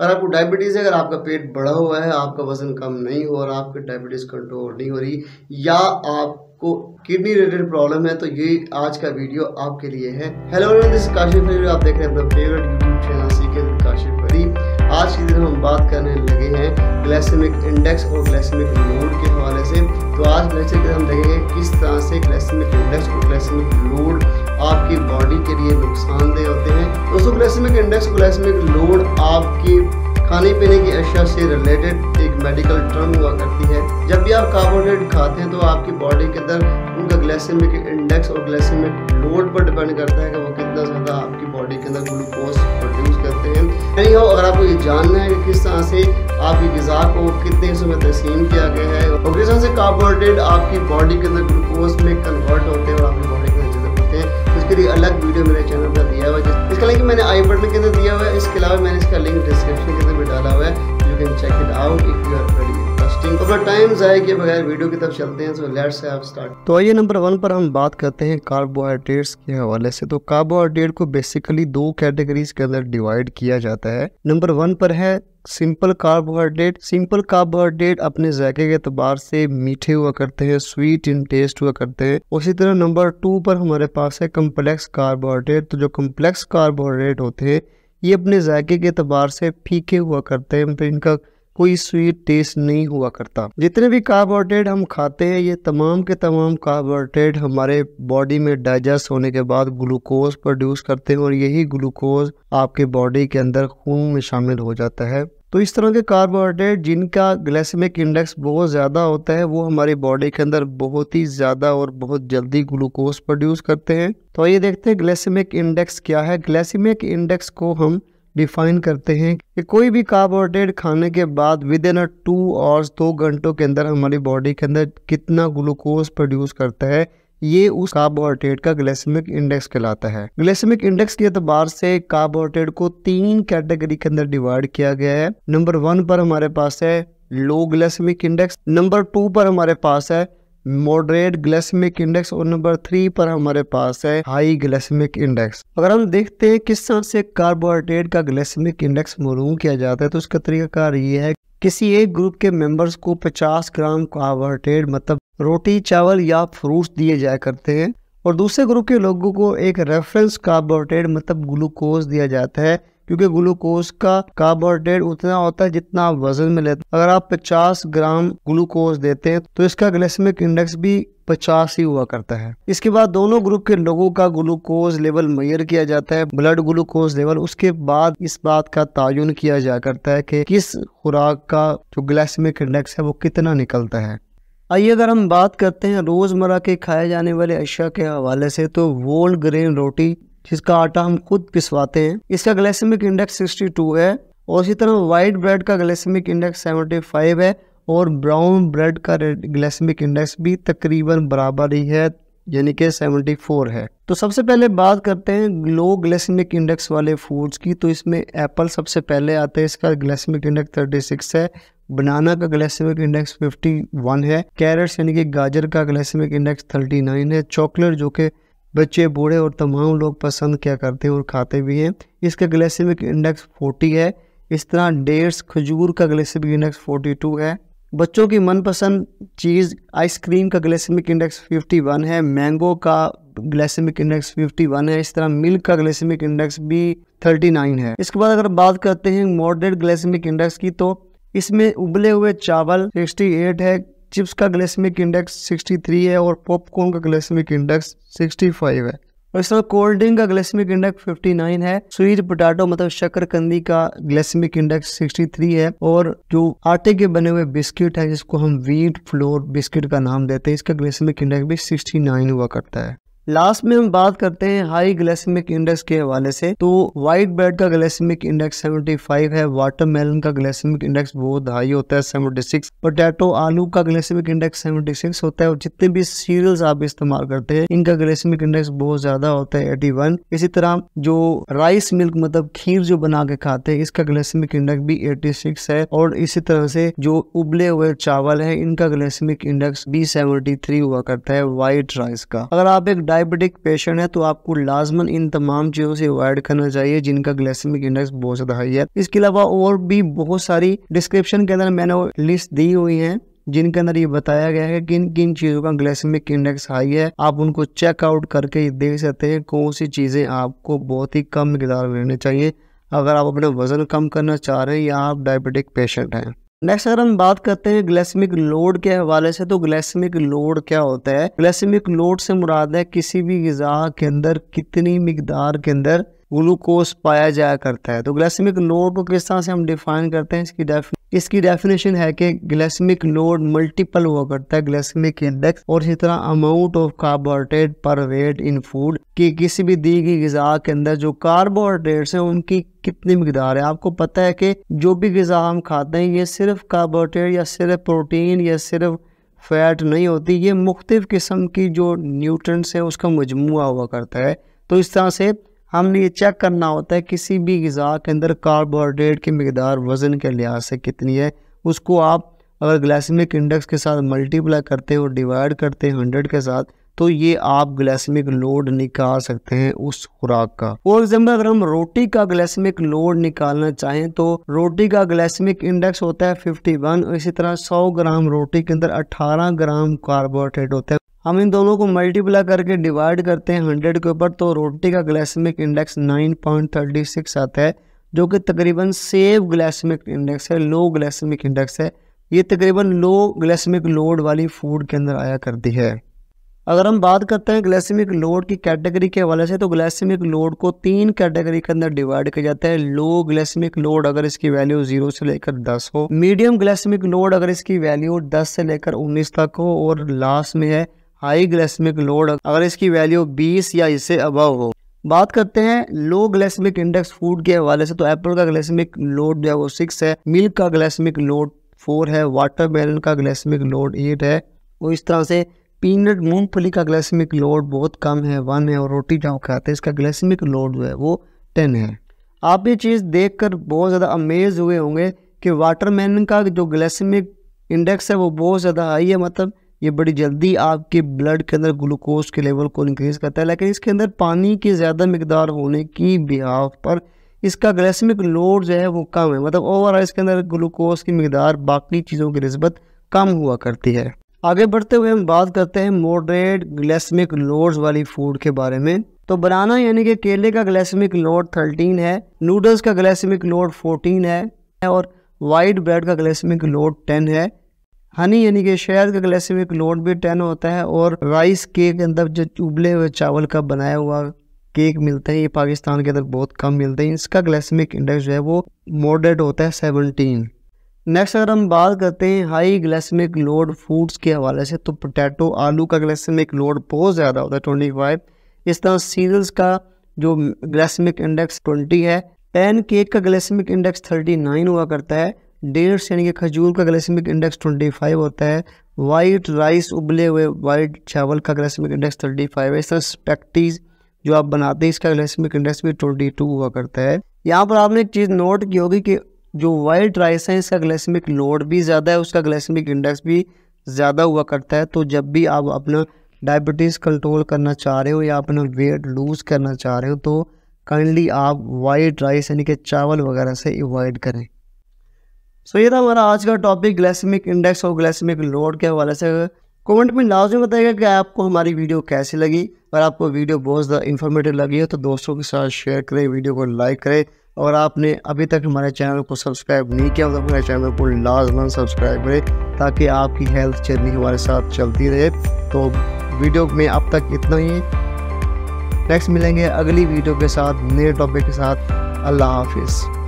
अगर आपको डायबिटीज़ है अगर आपका पेट बढ़ा हुआ है आपका वजन कम नहीं हो और आपकी डायबिटीज़ कंट्रोल नहीं हो रही या आप को किडनी रिलेटेड प्रॉब्लम है तो ये आज का वीडियो आपके लिए है हेलो दिस काशी फरी आप देख रहे हैं अपना फेवरेट यूट्यूब चैनल सीखे काशी फरी आज के दिन हम बात करने लगे हैं ग्लैसेमिक इंडेक्स और ग्लैसेमिक लोड के हवाले से तो आज लेक्चर के हम देखेंगे किस तरह से ग्लैसेमिक इंडेक्स और ग्लैसेमिक लोड आपकी बॉडी के लिए नुकसानदेह होते हैं दोस्तों इंडेक्स ग्लाइसेमिक लोड आपके खाने पीने की अशिया से रिलेटेड एक मेडिकल टर्म हुआ करती है जब भी आप कार्बोहाइड्रेट खाते हैं तो आपकी बॉडी के अंदर उनका ग्लाइसेमिक इंडेक्स और ग्लाइसेमिक लोड पर डिपेंड करता है कि वो कितना ज़्यादा आपकी बॉडी के अंदर ग्लूकोज प्रोड्यूस करते हैं नहीं हो अगर आपको ये जानना है कि किस तरह से आपकी गज़ा को कितने हिस्सों में तकसीम किया गया है और किस तरह से कार्बोहाइड्रेट आपकी बॉडी के अंदर ग्लूकोज में कन्वर्ट होते हैं और आपकी मेरी अलग वीडियो मेरे चैनल पर दिया हुआ है इसका लिंक मैंने आई बटन के अंदर दिया हुआ है इसके अलावा मैंने इसका लिंक डिस्क्रिप्शन के अंदर भी डाला हुआ है you can check it out if you are ready interesting अपना टाइम ज़ाया किए बगैर वीडियो की तरफ चलते हैं सो लेट्स हैव स्टार्ट तो आइए नंबर वन पर हम बात करते हैं कार्बोहाइड्रेट्स के हवाले से तो कार्बोहाइड्रेट को बेसिकली दो कैटेगरीज के अंदर डिवाइड किया जाता है नंबर वन पर है सिंपल कार्बोहाइड्रेट सिंपल कार्बोहाइड्रेट अपने जायके के अतबार से मीठे हुआ करते हैं स्वीट इन टेस्ट हुआ करते हैं उसी तरह नंबर टू पर हमारे पास है कम्प्लेक्स कार्बोहाइड्रेट तो जो कम्प्लेक्स कार्बोहाइड्रेट होते हैं ये अपने जायके के अतबार से फीके हुआ करते हैं तो इनका कोई स्वीट टेस्ट नहीं हुआ करता जितने भी कार्बोहाइड्रेट हम खाते हैं ये तमाम के तमाम कार्बोहाइड्रेट हमारे बॉडी में डाइजेस्ट होने के बाद ग्लूकोज प्रोड्यूस करते हैं और यही ग्लूकोज आपके बॉडी के अंदर खून में शामिल हो जाता है तो इस तरह के कार्बोहाइड्रेट जिनका ग्लाइसेमिक इंडेक्स बहुत ज़्यादा होता है वो हमारी बॉडी के अंदर बहुत ही ज़्यादा और बहुत जल्दी ग्लूकोज प्रोड्यूस करते हैं तो ये देखते हैं ग्लाइसेमिक इंडेक्स क्या है ग्लाइसेमिक इंडेक्स को हम डिफाइन करते हैं कि कोई भी कार्बोहाइड्रेट खाने के बाद within a two hours दो घंटों के अंदर हमारी बॉडी के अंदर कितना ग्लूकोज प्रोड्यूस करता है ये उस कार्बोहाइड्रेट का ग्लेसमिक इंडेक्स कहलाता है ग्लेसमिक इंडेक्स के अतबार से कार्बोहाइड्रेट को तीन कैटेगरी के अंदर डिवाइड किया गया है नंबर वन पर हमारे पास है low glycaemic index number two पर हमारे पास है मॉडरेट ग्लेसमिक इंडेक्स और नंबर थ्री पर हमारे पास है हाई ग्लेसमिक इंडेक्स अगर हम देखते हैं किस तरह से कार्बोहाइड्रेट का ग्लेसमिक इंडेक्स मरूम किया जाता है तो उसका तरीकाकार ये है किसी एक ग्रुप के मेंबर्स को 50 ग्राम कार्बोहाइड्रेट मतलब रोटी चावल या फ्रूट्स दिए जाया करते हैं और दूसरे ग्रुप के लोगों को एक रेफरेंस कार्बोहाइड्रेट मतलब ग्लूकोज दिया जाता है क्योंकि ग्लूकोज का कार्बोहाइड्रेट उतना होता है जितना आप वजन में लेते हैं अगर आप 50 ग्राम ग्लूकोज देते हैं तो इसका ग्लेसमिक इंडेक्स भी पचास ही हुआ करता है इसके बाद दोनों ग्रुप के लोगों का ग्लूकोज लेवल मैयर किया जाता है ब्लड ग्लूकोज लेवल उसके बाद इस बात का तयन किया जा करता है कि किस खुराक का जो ग्लाइसेमिक इंडेक्स है वो कितना निकलता है आइए अगर हम बात करते हैं रोज़मर्रा के खाए जाने वाले अशिया के हवाले से तो वोल्ड ग्रेन रोटी जिसका आटा हम खुद पिसवाते हैं इसका ग्लेसमिक इंडेक्स 62 है और इसी तरह वाइट ब्रेड का ग्लेसमिक इंडेक्स 75 है और ब्राउन ब्रेड का ग्लेसमिक इंडेक्स भी तकरीबन बराबर ही है यानी कि 74 है तो सबसे पहले बात करते हैं लो ग्लेसमिक इंडेक्स वाले फूड्स की तो इसमें एप्पल सबसे पहले आते हैं इसका ग्लेसमिक इंडेक्स 36 है बनाना का ग्लेसमिक इंडेक्स 51 है कैरेट्स यानी कि गाजर का ग्लेसमिक इंडेक्स 39 है चॉकलेट जो कि बच्चे बूढ़े और तमाम लोग पसंद क्या करते हैं और खाते भी हैं इसका ग्लेसिमिक इंडेक्स 40 है इस तरह डेट्स खजूर का ग्लेसिमिक इंडेक्स 42 है बच्चों की मनपसंद चीज़ आइसक्रीम का ग्लेसिमिक इंडेक्स 51 है मैंगो का ग्लेसिमिक इंडेक्स 51 है इस तरह मिल्क का ग्लेसिमिक इंडेक्स भी 39 है इसके बाद अगर बात करते हैं मॉडरेट ग्लेसिमिक इंडेक्स की तो इसमें उबले हुए चावल एट है चिप्स का ग्लेसमिक इंडेक्स 63 है और पॉपकॉर्न का ग्लेसमिक इंडेक्स 65 है और इस कोल्ड ड्रिंक का ग्लेसमिक इंडेक्स 59 है स्वीट पोटैटो मतलब शक्करकंदी का ग्लेसमिक इंडेक्स 63 है और जो आटे के बने हुए बिस्किट है जिसको हम व्हीट फ्लोर बिस्किट का नाम देते हैं इसका ग्लेसमिक इंडेक्स भी सिक्सटी हुआ करता है लास्ट में हम बात करते हैं हाई ग्लेसमिक इंडेक्स के हवाले से तो व्हाइट ब्रेड का ग्लेसमिक इंडेक्स 75 है वाटरमेलन का ग्लेसमिक इंडेक्स बहुत हाई होता है 76 सिक्स पोटैटो आलू का ग्लेसमिक इंडेक्स 76 होता है और जितने भी सीरियल्स आप इस्तेमाल करते हैं इनका ग्लेसमिक इंडेक्स बहुत ज्यादा होता है एटी इसी तरह जो राइस मिल्क मतलब खीर जो बना के खाते है इसका ग्लेसमिक इंडेक्स भी एटी है और इसी तरह से जो उबले हुए चावल है इनका ग्लेसमिक इंडेक्स भी सेवेंटी हुआ करता है व्हाइट राइस का अगर आप एक डायबिटिक पेशेंट है तो आपको लाजमन इन तमाम चीज़ों से अवॉइड करना चाहिए जिनका ग्लेसमिक इंडेक्स बहुत ज़्यादा हाई है इसके अलावा और भी बहुत सारी डिस्क्रिप्शन के अंदर मैंने लिस्ट दी हुई है जिनके अंदर ये बताया गया है कि किन किन चीज़ों का ग्लेसमिक इंडेक्स हाई है आप उनको चेकआउट करके देख सकते हैं कौन सी चीज़ें आपको बहुत ही कम मिकदार में लेनी चाहिए अगर आप अपना वज़न कम करना चाह रहे हैं या आप डायबिटिक पेशेंट हैं नेक्स्ट अगर हम बात करते हैं ग्लेसमिक लोड के हवाले से तो ग्लेसमिक लोड क्या होता है ग्लेसमिक लोड से मुराद है किसी भी गज़ा के अंदर कितनी मकदार के अंदर ग्लूकोज पाया जाया करता है तो ग्लाइसेमिक लोड को किस तरह से हम डिफाइन करते हैं इसकी डेफिन इसकी डेफिनेशन है कि ग्लाइसेमिक लोड मल्टीपल हुआ करता है ग्लाइसेमिक इंडेक्स और इसी तरह अमाउंट ऑफ कार्बोहाइड्रेट पर वेट इन फूड कि किसी भी दी गई गजा के अंदर जो कार्बोहाइड्रेट्स हैं उनकी कितनी मकदार है आपको पता है कि जो भी गजा हम खाते हैं ये सिर्फ कार्बोहाइड्रेट या सिर्फ प्रोटीन या सिर्फ फैट नहीं होती ये मुख्तफ किस्म की जो न्यूट्रंस है उसका मजमू हुआ करता है तो इस तरह से हमने ये चेक करना होता है किसी भी गज़ा के अंदर कार्बोहाइड्रेट की मकदार वज़न के लिहाज से कितनी है उसको आप अगर ग्लासमिक इंडेक्स के साथ मल्टीप्लाई करते हो डिवाइड करते हैं हंड्रेड के साथ तो ये आप ग्लासमिक लोड निकाल सकते हैं उस खुराक का फॉर एग्जाम्पल अगर हम रोटी का ग्लासमिक लोड निकालना चाहें तो रोटी का ग्लासमिक इंडेक्स होता है 51 और इसी तरह 100 ग्राम रोटी के अंदर 18 ग्राम कार्बोहाइड्रेट होता है हम इन दोनों को मल्टीप्लाई करके डिवाइड करते हैं हंड्रेड के ऊपर तो रोटी का glycaemic index nine point thirty six आता है जो कि तकरीबन सेव ग्लैसमिक इंडेक्स है लो ग्लैसमिक इंडेक्स है ये तकरीबन लो ग्लैसमिक लोड वाली फूड के अंदर आया करती है अगर हम बात करते हैं ग्लैसमिक लोड की कैटेगरी के हवाले से तो ग्लैसमिक लोड को तीन कैटेगरी के अंदर डिवाइड किया जाता है लो ग्लैसमिक लोड अगर इसकी वैल्यू जीरो से लेकर दस हो मीडियम ग्लैसमिक लोड अगर इसकी वैल्यू दस से लेकर उन्नीस तक हो और लास्ट में है हाई ग्लेसमिक लोड अगर इसकी वैल्यू 20 या इससे अबव हो बात करते हैं लो ग्लेसमिक इंडेक्स फूड के हवाले से तो एप्पल का ग्लेसमिक लोड जो है वो सिक्स है मिल्क का ग्लेसमिक लोड फोर है वाटरमेलन का ग्लेसमिक लोड एट है और इस तरह से पीनट मूंगफली का ग्लेसमिक लोड बहुत कम है वन है और रोटी जहाँ खाते हैं इसका ग्लेसमिक लोड जो है वो टेन है आप ये चीज़ देख कर बहुत ज़्यादा अमेज हुए होंगे कि वाटरमेलन का जो ग्लेसमिक इंडेक्स है वो बहुत ज़्यादा हाई है मतलब ये बड़ी जल्दी आपके ब्लड के अंदर ग्लूकोज के लेवल को इंक्रीज़ करता है लेकिन इसके अंदर पानी की ज़्यादा मकदार होने की बिहाव पर इसका ग्लैसमिक लोड जो है वो कम है मतलब ओवरऑल इसके अंदर ग्लूकोज की मकदार बाकी चीज़ों की नस्बत कम हुआ करती है आगे बढ़ते हुए हम बात करते हैं मॉडरेट ग्लैसमिक लोड्स वाली फूड के बारे में तो बनाना यानी कि केले का ग्लैसमिक लोड 13 है नूडल्स का ग्लैसमिक लोड 14 है और वाइट ब्रेड का ग्लैसमिक लोड 10 है हनी यानी कि शहद का ग्लाइसेमिक लोड भी टेन होता है और राइस केक के अंदर जो उबले हुए चावल का बनाया हुआ केक मिलता है ये पाकिस्तान के अंदर बहुत कम मिलते हैं इसका ग्लैसमिक इंडेक्स जो है वो मॉडरेट होता है सेवनटीन नेक्स्ट अगर हम बात करते हैं हाई ग्लैसमिक लोड फूड्स के हवाले से तो पोटैटो आलू का ग्लैसमिक लोड बहुत ज़्यादा होता है ट्वेंटी फाइव इस तरह सीरियल्स का जो ग्लाइसेमिक इंडेक्स ट्वेंटी है पैन केक का ग्लैसमिक इंडेक्स थर्टी नाइन हुआ करता है डेट्स यानी कि खजूर का ग्लाइसेमिक इंडेक्स ट्वेंटी फाइव होता है वाइट राइस उबले हुए वाइट चावल का ग्लाइसेमिक इंडेक्स थर्टी फाइव है इस तरह स्पेक्टीज जो आप बनाते हैं इसका ग्लाइसेमिक इंडेक्स भी ट्वेंटी टू हुआ करता है यहाँ पर आपने एक चीज़ नोट की होगी कि जो वाइट राइस है इसका ग्लाइसेमिक लोड भी ज़्यादा है उसका ग्लाइसेमिक इंडेक्स भी ज़्यादा हुआ करता है तो जब भी आप अपना डायबिटीज़ कंट्रोल करना चाह रहे हो या अपना वेट लूज़ करना चाह रहे हो तो काइंडली आप वाइट राइस यानी कि चावल वगैरह से अवॉइड करें सो so, ये था हमारा आज का टॉपिक ग्लैसमिक इंडेक्स और ग्लैसमिक लोड के हवाले से कमेंट में लाजमी बताएगा कि आपको हमारी वीडियो कैसी लगी और आपको वीडियो बहुत ज़्यादा इन्फॉर्मेटिव लगी है तो दोस्तों के साथ शेयर करें वीडियो को लाइक करें और आपने अभी तक हमारे चैनल को सब्सक्राइब नहीं किया तो हमारे चैनल को लाजमन सब्सक्राइब करें ताकि आपकी हेल्थ जर्नी हमारे साथ चलती रहे तो वीडियो में अब तक इतना ही नेक्स्ट मिलेंगे अगली वीडियो के साथ नए टॉपिक के साथ अल्लाह हाफिज़